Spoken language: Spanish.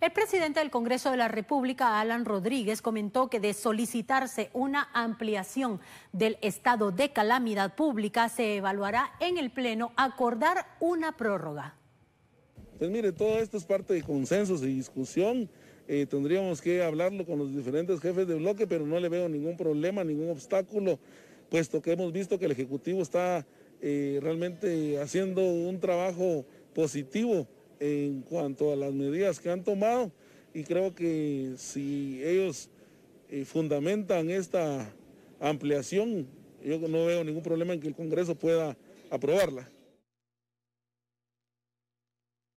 El presidente del Congreso de la República, Alan Rodríguez, comentó que de solicitarse una ampliación del estado de calamidad pública, se evaluará en el Pleno acordar una prórroga. Pues mire, todo esto es parte de consensos y discusión. Eh, tendríamos que hablarlo con los diferentes jefes de bloque, pero no le veo ningún problema, ningún obstáculo, puesto que hemos visto que el Ejecutivo está eh, realmente haciendo un trabajo positivo en cuanto a las medidas que han tomado y creo que si ellos eh, fundamentan esta ampliación, yo no veo ningún problema en que el Congreso pueda aprobarla.